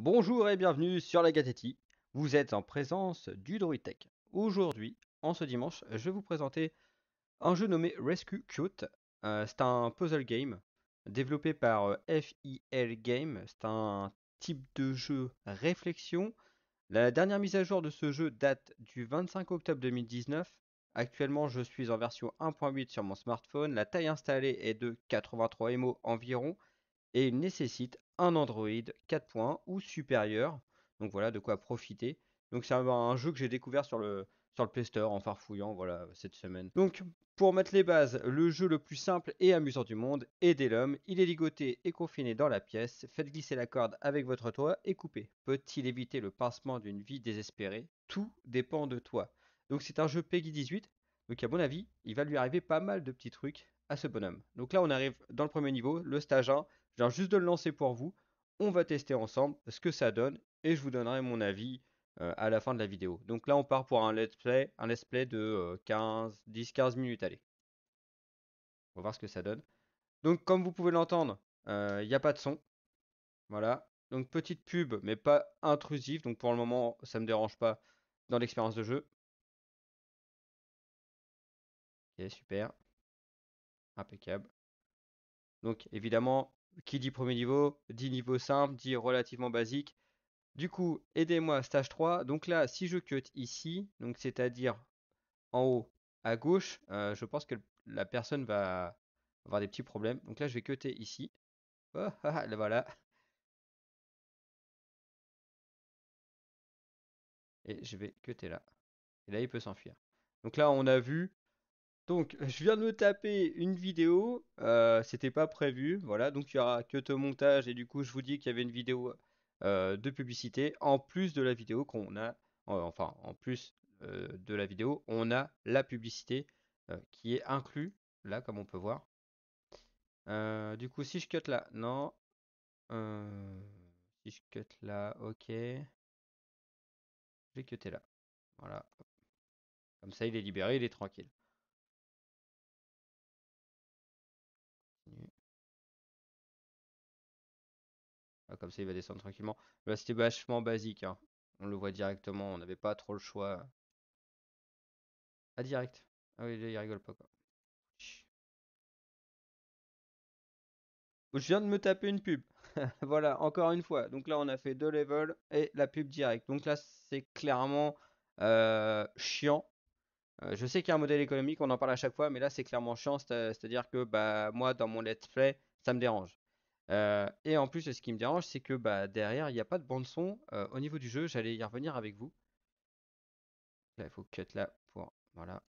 Bonjour et bienvenue sur la Gatetti. Vous êtes en présence du Tech. Aujourd'hui, en ce dimanche, je vais vous présenter un jeu nommé Rescue Cute. Euh, c'est un puzzle game développé par euh, FIL Game. C'est un type de jeu réflexion. La dernière mise à jour de ce jeu date du 25 octobre 2019. Actuellement, je suis en version 1.8 sur mon smartphone. La taille installée est de 83 MO environ et il nécessite un Android 4 points ou supérieur. Donc voilà de quoi profiter. Donc c'est un, ben, un, jeu que j'ai découvert sur le, sur le Play Store en farfouillant voilà, cette semaine. Donc pour mettre les bases, le jeu le plus simple et amusant du monde, aidez l'homme, il est ligoté et confiné dans la pièce, faites glisser la corde avec votre toit et coupez. Peut-il éviter le pincement d'une vie désespérée Tout dépend de toi. Donc c'est un jeu Peggy 18, donc à mon avis, il va lui arriver pas mal de petits trucs à ce bonhomme. Donc là on arrive dans le premier niveau, le stage 1, Genre juste de le lancer pour vous. On va tester ensemble ce que ça donne et je vous donnerai mon avis euh, à la fin de la vidéo. Donc là, on part pour un let's play, un let's play de 15, euh, 10-15 minutes. Allez, on va voir ce que ça donne. Donc, comme vous pouvez l'entendre, euh, il n'y a pas de son. Voilà. Donc, petite pub, mais pas intrusive. Donc, pour le moment, ça ne me dérange pas dans l'expérience de jeu. Ok, super. Impeccable. Donc, évidemment, qui dit premier niveau, dit niveau simple, dit relativement basique. Du coup, aidez-moi, stage 3. Donc là, si je cut ici, donc c'est-à-dire en haut à gauche, euh, je pense que la personne va avoir des petits problèmes. Donc là, je vais cuter ici. Oh, ah, ah, voilà. Et je vais cuter là. Et là, il peut s'enfuir. Donc là, on a vu donc, euh, je viens de me taper une vidéo, euh, c'était pas prévu, voilà, donc il y aura que le montage et du coup, je vous dis qu'il y avait une vidéo euh, de publicité en plus de la vidéo qu'on a, enfin, en plus de la vidéo, on a la publicité qui est inclue là, comme on peut voir. du coup, si je cut là, non, si je cut là, ok, je vais là, voilà, comme ça, il est libéré, il est tranquille. Ah, comme ça, il va descendre tranquillement. Là, bah, c'était vachement basique. Hein. On le voit directement. On n'avait pas trop le choix. Ah, direct. Ah oui, là, il rigole pas. Quoi. Je viens de me taper une pub. voilà, encore une fois. Donc là, on a fait deux levels et la pub directe. Donc là, c'est clairement euh, chiant. Euh, je sais qu'il y a un modèle économique, on en parle à chaque fois, mais là, c'est clairement chiant. C'est-à-dire que bah, moi, dans mon let's play, ça me dérange. Euh, et en plus, ce qui me dérange, c'est que bah, derrière, il n'y a pas de bande-son euh, au niveau du jeu. J'allais y revenir avec vous. Là, il faut cut là pour. Voilà.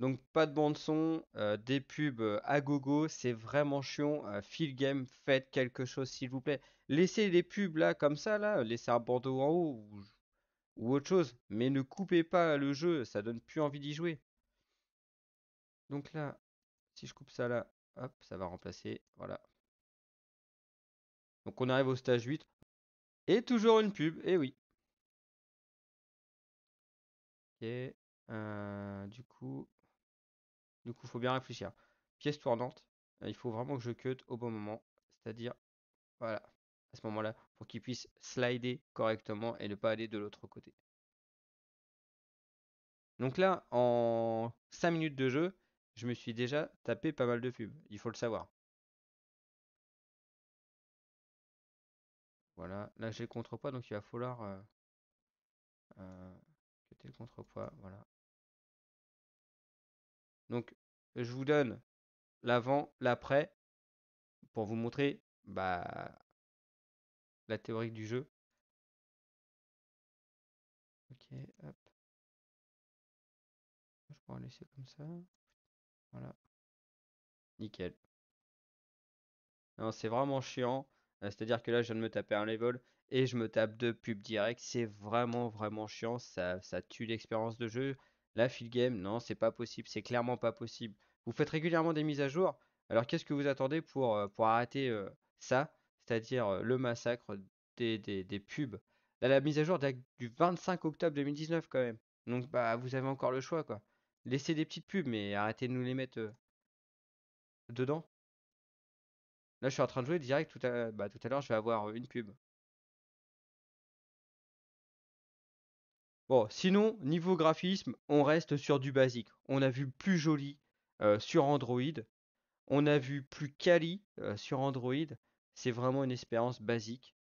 Donc, pas de bande-son, euh, des pubs à gogo, c'est vraiment chiant. Feel game, faites quelque chose, s'il vous plaît. Laissez les pubs là, comme ça, là. Laissez un bandeau en haut ou, ou autre chose. Mais ne coupez pas le jeu, ça donne plus envie d'y jouer. Donc là, si je coupe ça là, hop, ça va remplacer. Voilà, donc on arrive au stage 8. Et toujours une pub, et oui. Et euh, du coup, du coup, faut bien réfléchir. Pièce tournante, euh, il faut vraiment que je cut au bon moment. C'est-à-dire, voilà, à ce moment-là, pour qu'il puisse slider correctement et ne pas aller de l'autre côté. Donc là, en 5 minutes de jeu, je me suis déjà tapé pas mal de pubs, il faut le savoir. Voilà, là j'ai le contrepoids, donc il va falloir jeter euh, euh, le contrepoids. Voilà. Donc je vous donne l'avant, l'après, pour vous montrer bah, la théorie du jeu. Ok, hop. Je pourrais laisser comme ça. Voilà. Nickel. Non, c'est vraiment chiant. Euh, c'est-à-dire que là, je viens de me taper un level et je me tape deux pubs directs. C'est vraiment, vraiment chiant. Ça, ça tue l'expérience de jeu. La fill game, non, c'est pas possible. C'est clairement pas possible. Vous faites régulièrement des mises à jour. Alors, qu'est-ce que vous attendez pour, euh, pour arrêter euh, ça C'est-à-dire le massacre des, des, pubs. Là, la mise à jour date du 25 octobre 2019 quand même. Donc, bah, vous avez encore le choix, quoi. Laissez des petites pubs, mais arrêtez de nous les mettre dedans. Là, je suis en train de jouer direct. Tout à, bah, tout à l'heure, je vais avoir une pub. Bon, sinon, niveau graphisme, on reste sur du basique. On a vu plus joli sur Android. On a vu plus quali sur Android. C'est vraiment une expérience basique.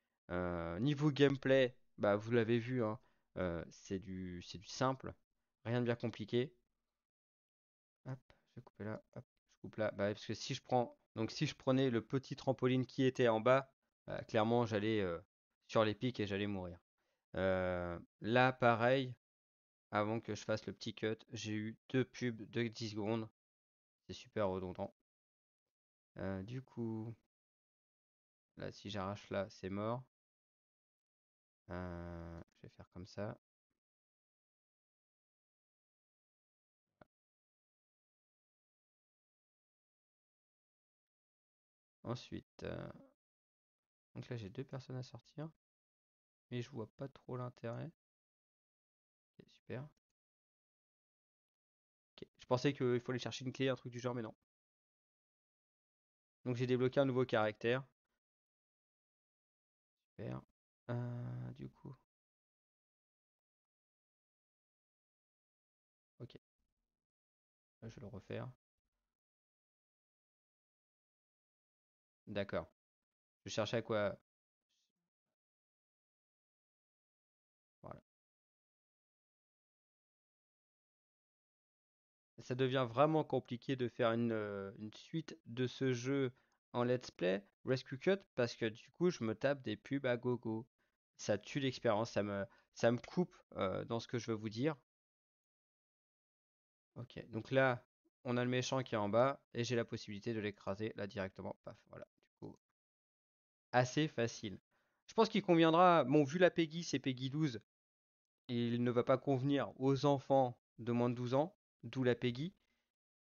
niveau gameplay, bah, vous l'avez vu, hein, c'est du, du simple. Rien de bien compliqué. Hop, je vais couper là. Hop. Bah parce que si je prends, donc si je prenais le petit trampoline qui était en bas, bah, clairement j'allais euh, sur les pics et j'allais mourir. Euh, là, pareil, avant que je fasse le petit cut, j'ai eu deux pubs de 10 secondes. C'est super redondant. Euh, du coup, là, si j'arrache là, c'est mort. je vais faire comme ça. Ensuite, euh, donc là j'ai deux personnes à sortir, mais je vois pas trop l'intérêt. super. Je pensais qu'il faut aller chercher une clé, un truc du genre, mais non. Donc j'ai débloqué un nouveau caractère. Super. Euh, du coup. Ok. Euh, je vais le refaire. D'accord. Je cherche à quoi. Voilà. Ça devient vraiment compliqué de faire euh, une, suite de ce jeu en let's play Rescue Cut parce que du coup je me tape des pubs à gogo. Ça tue l'expérience, ça me, ça me coupe euh, dans ce que je veux vous dire. Ok, donc là on a le méchant qui est en bas et j'ai la possibilité de l'écraser là directement. Paf, voilà assez facile. Je pense qu'il conviendra, bon, vu la peggy c'est peggy 12, il ne va pas convenir aux enfants de moins de 12 ans, d'où la peggy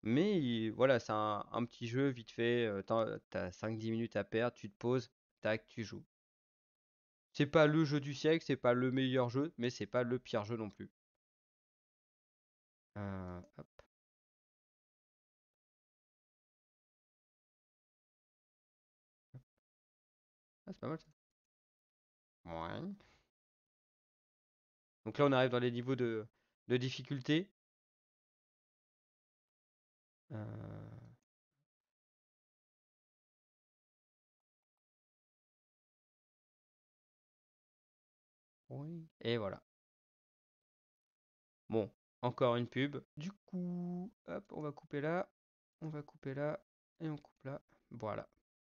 Mais voilà, c'est un, petit jeu vite fait, euh, t'as 5-10 minutes à perdre, tu te poses, tac, tu joues. C'est pas le jeu du siècle, c'est pas le meilleur jeu, mais c'est pas le pire jeu non plus. Euh, Ah, c'est pas mal ça. Ouais. Donc là, on arrive dans les niveaux de, difficulté. Euh. Oui. Et voilà. Bon, encore une pub. Du coup, hop, on va couper là, on va couper là, et on coupe là. Voilà.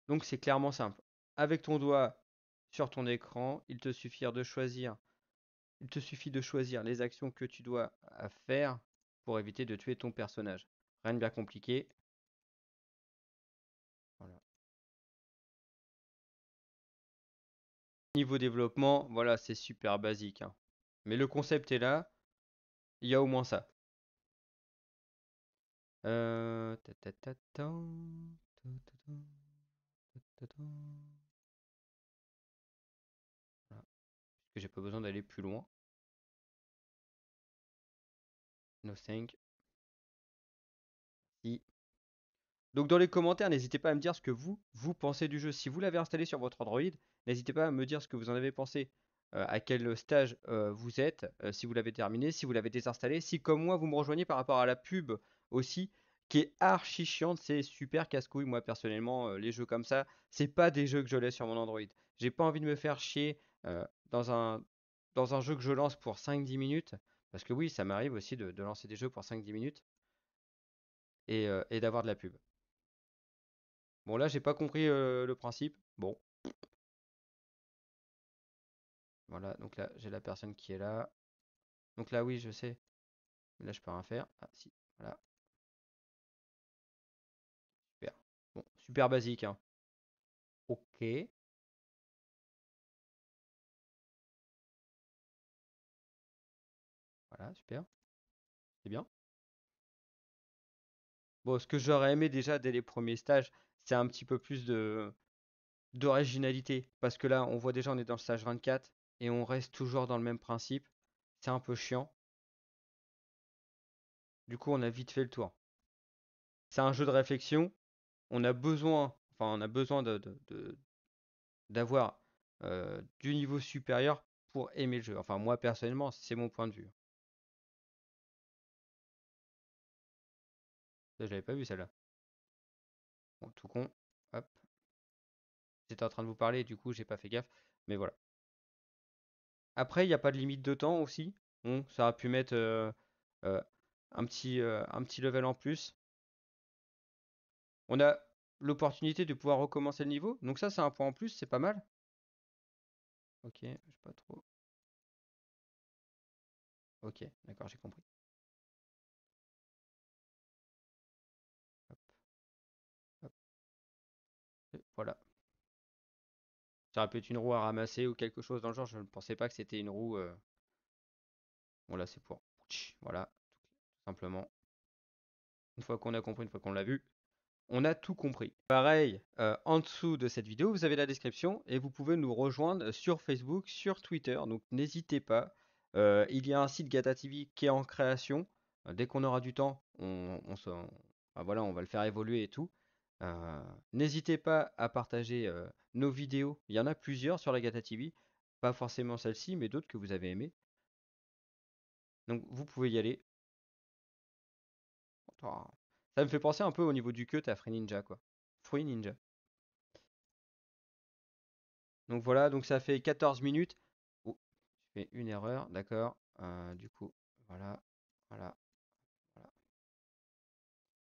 Donc c'est clairement simple avec ton doigt sur ton écran. Il te de choisir. Il te suffit de choisir les actions que tu dois faire pour éviter de tuer ton personnage. Rien de bien compliqué. Voilà. Niveau développement, voilà, c'est super basique. Mais le concept est là. Il y a au moins ça. j'ai pas besoin d'aller plus loin. Nothing. Si. Donc dans les commentaires, n'hésitez pas à me dire ce que vous, vous pensez du jeu. Si vous l'avez installé sur votre Android, n'hésitez pas à me dire ce que vous en avez pensé, euh, à quel stage euh, vous êtes, euh, si vous l'avez terminé, si vous l'avez désinstallé, si comme moi vous me rejoignez par rapport à la pub aussi, qui est archi chiante, c'est super casse-couille. Moi personnellement, les jeux comme ça, c'est pas des jeux que je laisse sur mon Android. J'ai pas envie de me faire chier dans un, dans un jeu que je lance pour 5-10 minutes, parce que oui, ça m'arrive aussi de, lancer des jeux pour 5-10 minutes euh, et, d'avoir de la pub. Bon, là, j'ai pas compris euh, le principe. Bon. Voilà, donc là, j'ai la personne qui est là. Donc là, oui, je sais. Là, je peux rien faire. Ah, si, voilà. Super. Bon, super basique. Hein. Ok. Voilà, super. C'est bien. Bon, ce que j'aurais aimé déjà dès les premiers stages, c'est un petit peu plus de d'originalité. Parce que là, on voit déjà, on est dans le stage 24 et on reste toujours dans le même principe. C'est un peu chiant. Du coup, on a vite fait le tour. C'est un jeu de réflexion. On a besoin, enfin, on a besoin d'avoir euh, du niveau supérieur pour aimer le jeu. Enfin, moi personnellement, c'est mon point de vue. j'avais pas vu celle-là. Bon, tout con. Hop. J'étais en train de vous parler, du coup, j'ai pas fait gaffe. Mais voilà. Après, il n'y a pas de limite de temps aussi. Bon, ça a pu mettre euh, euh, un, petit, euh, un petit level en plus. On a l'opportunité de pouvoir recommencer le niveau. Donc ça, c'est un point en plus, c'est pas mal. Ok, sais pas trop. Ok, d'accord, j'ai compris. Ça pu être une roue à ramasser ou quelque chose dans le genre. Je ne pensais pas que c'était une roue. Voilà euh. Bon, là, c'est pour. Voilà, tout simplement. Une fois qu'on a compris, une fois qu'on l'a vu, on a tout compris. Pareil, euh, en dessous de cette vidéo, vous avez la description et vous pouvez nous rejoindre sur Facebook, sur Twitter. Donc, n'hésitez pas. Euh, il y a un site Gata TV qui est en création. Dès qu'on aura du temps, on, bah voilà, on va le faire évoluer et tout. N'hésitez pas à partager nos vidéos. Il y en a plusieurs sur la Gata TV. Pas forcément celle-ci, mais d'autres que vous avez aimées. Donc vous pouvez y aller. Ça me fait penser un peu au niveau du cut à Free Ninja, quoi. free Ninja. Donc voilà, donc ça fait 14 minutes. Oh, j'ai fais une erreur, d'accord. du coup, voilà, voilà,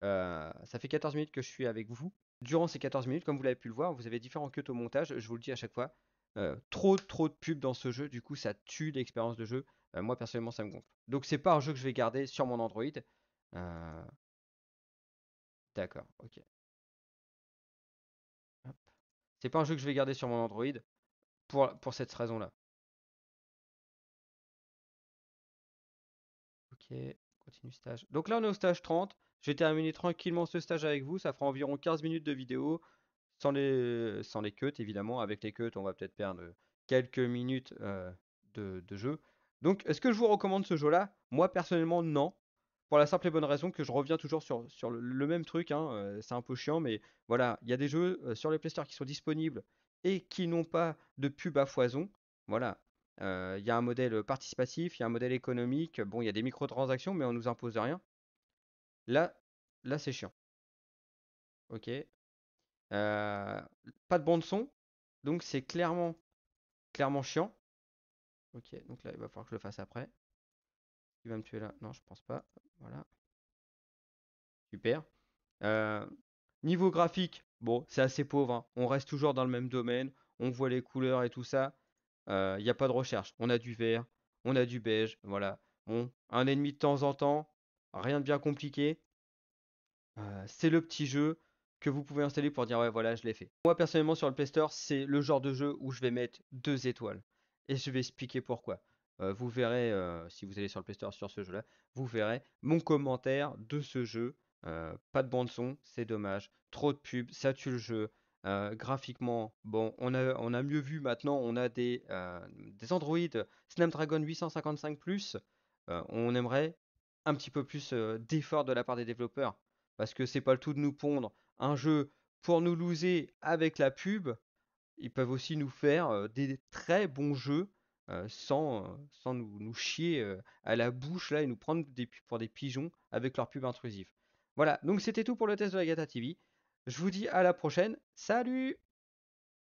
ça fait 14 minutes que je suis avec vous. Durant ces 14 minutes, comme vous l'avez pu le voir, vous avez différents cuts au montage. Je vous le dis à chaque fois, trop trop de pubs dans ce jeu, du coup ça tue l'expérience de jeu. moi personnellement ça me gonfle. Donc c'est pas un jeu que je vais garder sur mon Android. D'accord, ok. C'est pas un jeu que je vais garder sur mon Android pour, pour cette raison-là. Ok, continue stage. Donc là on est au stage 30. J'ai terminé tranquillement ce stage avec vous, ça fera environ 15 minutes de vidéo, sans les, sans les cuts évidemment, avec les cuts on va peut-être perdre quelques minutes euh, de, jeu. Donc est-ce que je vous recommande ce jeu là Moi personnellement non, pour la simple et bonne raison que je reviens toujours sur, sur le, même truc, hein, euh, c'est un peu chiant, mais voilà, il y a des jeux euh, sur les Play qui sont disponibles et qui n'ont pas de pub à foison, voilà. Il y a un modèle participatif, il y a un modèle économique, bon, il y a des microtransactions, mais on ne nous impose rien. Là, là c'est chiant. Ok. pas de bande son, donc c'est clairement, clairement chiant. Ok, donc là il va falloir que je le fasse après. Tu vas me tuer là Non, je pense pas. Voilà. Super. niveau graphique, bon, c'est assez pauvre. Hein. On reste toujours dans le même domaine. On voit les couleurs et tout ça. Il n'y a pas de recherche. On a du vert, on a du beige. Voilà. Bon, un ennemi de temps en temps, rien de bien compliqué. Euh, c'est le petit jeu que vous pouvez installer pour dire ouais voilà je l'ai fait. Moi personnellement sur le Play Store c'est le genre de jeu où je vais mettre deux étoiles et je vais expliquer pourquoi. Euh, vous verrez euh, si vous allez sur le Play Store sur ce jeu là, vous verrez mon commentaire de ce jeu. pas de bande son, c'est dommage. Trop de pubs, ça tue le jeu. graphiquement, bon, on a, on a mieux vu maintenant, on a des, des Android Snapdragon 855 Plus. on aimerait un petit peu plus d'effort de la part des développeurs. Parce que c'est pas le tout de nous pondre un jeu pour nous loser avec la pub. Ils peuvent aussi nous faire des très bons jeux sans, sans nous, chier à la bouche là et nous prendre des, pour des pigeons avec leur pub intrusive. Voilà, donc c'était tout pour le test de la Gata TV. Je vous dis à la prochaine. Salut